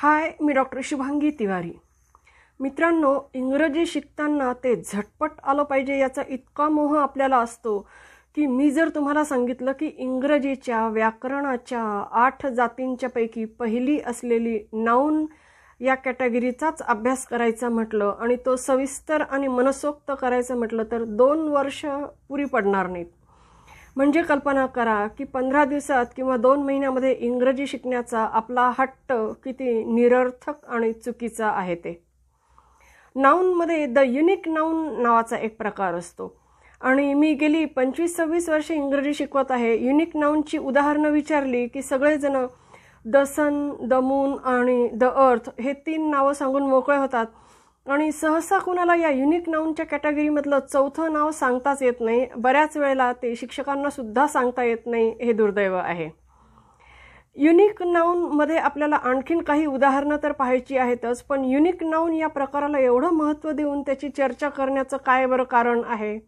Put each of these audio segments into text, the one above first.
हाय मी डॉक्टर शुभांगी तिवारी मित्रांनो इंग्रजी शिकताना ते झटपट आलं पाहिजे याचा इतका मोह आपल्याला असतो की मी जर तुम्हाला सांगितलं की इंग्रजीच्या व्याकरणाच्या आठ जातींच्यापैकी पहिली असलेली नाऊन या कॅटेगरीचाच अभ्यास करायचा म्हटलं आणि तो सविस्तर आणि मनसोक्त करायचं म्हटलं तर दोन वर्ष पुरी पडणार नाहीत म्हणजे कल्पना करा की पंधरा दिवसात किंवा दोन महिन्यामध्ये इंग्रजी शिकण्याचा आपला हट्ट किती निरर्थक आणि चुकीचा आहे ते नाऊनमध्ये द युनिक नाऊन नावाचा एक प्रकार असतो आणि मी गेली पंचवीस सव्वीस वर्षे इंग्रजी शिकवत आहे युनिक नाऊनची उदाहरणं विचारली की सगळेजण द सन द मून आणि द अर्थ हे तीन नावं सांगून मोकळे होतात आणि सहसा कुणाला या युनिक नाऊनच्या कॅटेगरीमधलं चौथं नाव सांगताच येत नाही बऱ्याच वेळेला ते शिक्षकांना सुद्धा सांगता येत नाही हे दुर्दैव आहे युनिक नाऊनमध्ये आपल्याला आणखीन काही उदाहरणं तर पाहायची आहेतच पण युनिक नाऊन या प्रकाराला एवढं महत्त्व देऊन त्याची चर्चा करण्याचं काय बरं कारण आहे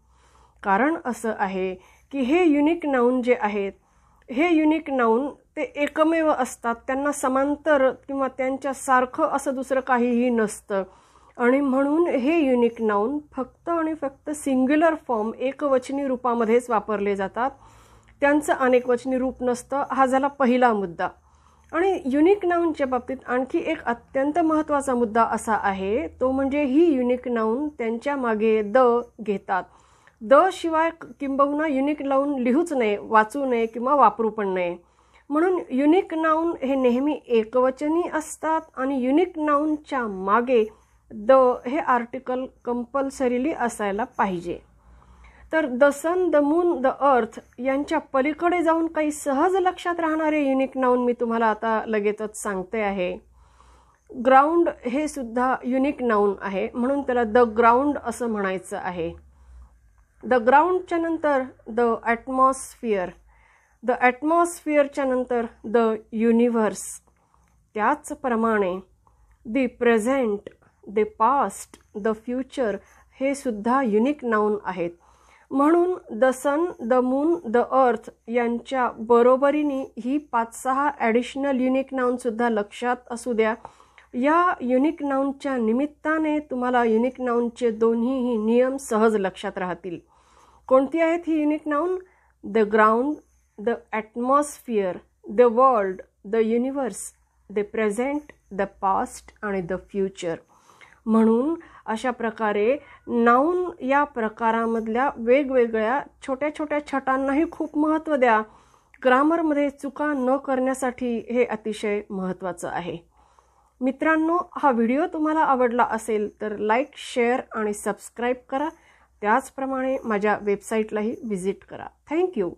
कारण असं आहे की हे युनिक नाऊन जे आहेत हे युनिक नाऊन ते एकमेव असतात त्यांना समांतर किंवा त्यांच्यासारखं असं दुसरं काहीही नसतं आणि म्हणून हे युनिक नाऊन फक्त आणि फक्त सिंग्युलर फॉर्म एकवचनी रूपामध्येच वापरले जातात त्यांचं अनेकवचनी रूप नसतं हा झाला पहिला मुद्दा आणि युनिक नाऊनच्या बाबतीत आणखी एक अत्यंत महत्त्वाचा मुद्दा असा आहे तो म्हणजे ही युनिक नाऊन त्यांच्या मागे द घेतात द शिवाय किंबहुना युनिक नाऊन लिहूच नये वाचू नये किंवा वापरू पण नये म्हणून युनिक नाऊन हे नेहमी एकवचनी असतात आणि युनिक नाऊनच्या मागे द हे आर्टिकल कंपल्सरीली असायला पाहिजे तर the sun the moon the earth यांच्या पलीकडे जाऊन काही सहज लक्षात राहणारे युनिक नाऊन मी तुम्हाला आता लगेचच सांगते आहे ग्राउंड हे सुद्धा युनिक नाऊन आहे म्हणून त्याला द ग्राउंड असं म्हणायचं आहे द ग्राउंडच्या नंतर द ॲटमॉस्फिअर द ॲटमॉस्फिअरच्या नंतर द युनिव्हर्स त्याचप्रमाणे the present the past the future हे सुद्धा युनिक नाऊन आहेत म्हणून the sun the moon the earth यांच्या बरोबरीने ही पाच सहा ॲडिशनल युनिक नाऊनसुद्धा लक्षात असू द्या या युनिक नाऊनच्या निमित्ताने तुम्हाला युनिक नाऊनचे दोन्हीही नियम सहज लक्षात राहतील कोणती आहेत ही unique noun the ground the atmosphere the world the universe the present the past आणि द फ्युचर म्हणून अशा प्रकारे नाऊन या प्रकारामधल्या वेगवेगळ्या छोट्या छोट्या छटांनाही खूप महत्त्व द्या ग्रामरमध्ये चुका न करण्यासाठी हे अतिशय महत्त्वाचं आहे मित्रांनो हा व्हिडिओ तुम्हाला आवडला असेल तर लाईक शेअर आणि सबस्क्राईब करा त्याचप्रमाणे माझ्या वेबसाईटलाही व्हिजिट करा थँक्यू